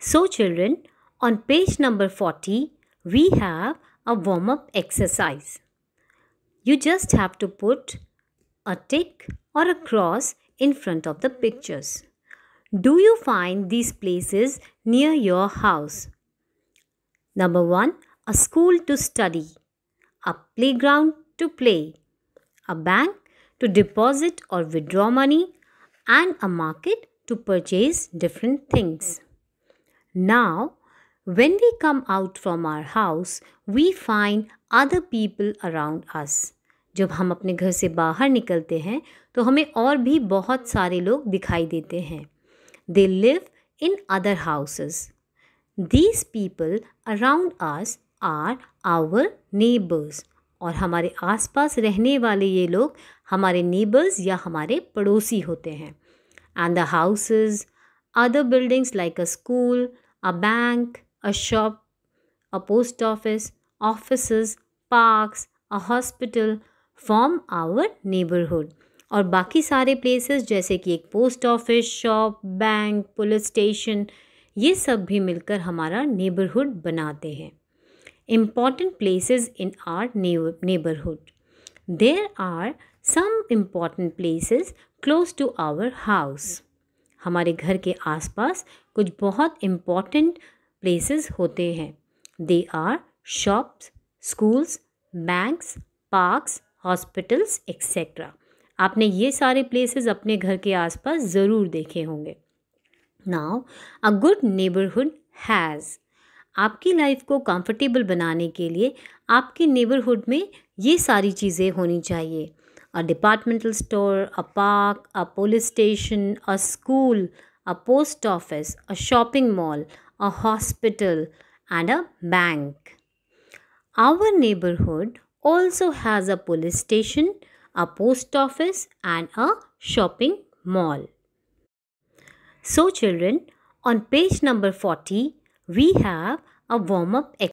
So children, on page number 40, we have a warm-up exercise. You just have to put a tick or a cross in front of the pictures. Do you find these places near your house? Number 1. A school to study. A playground to play. A bank to deposit or withdraw money. And a market to purchase different things. Now, when we come out from our house, we find other people around us. जब हम अपने घर से बाहर निकलते हैं तो हमें और भी बहुत सारे लोग दिखाई देते हैं they live in other houses these people around us are our neighbours और हमारे आसपास रहने वाले ये लोग हमारे नेबर्स या हमारे पड़ोसी होते हैं and the houses Other buildings like a school, a bank, a shop, a post office, offices, parks, a hospital form our neighborhood. और बाकी सारे places जैसे कि एक post office, shop, bank, police station ये सब भी मिलकर हमारा neighborhood बनाते हैं Important places in our neighborhood. There are some important places close to our house. हमारे घर के आसपास कुछ बहुत इम्पॉर्टेंट प्लेसेस होते हैं they are shops schools banks parks hospitals etcetera आपने ये सारे प्लेसेस अपने घर के आसपास ज़रूर देखे होंगे now a good neighbourhood has आपकी लाइफ को कंफर्टेबल बनाने के लिए आपके नेबरहुड में ये सारी चीज़ें होनी चाहिए a departmental store, a park, a police station, a school, a post office, a shopping mall, a hospital, and a bank. Our neighborhood also has a police station, a post office, and a shopping mall. So, children, on page number 40, we have a warm up exercise.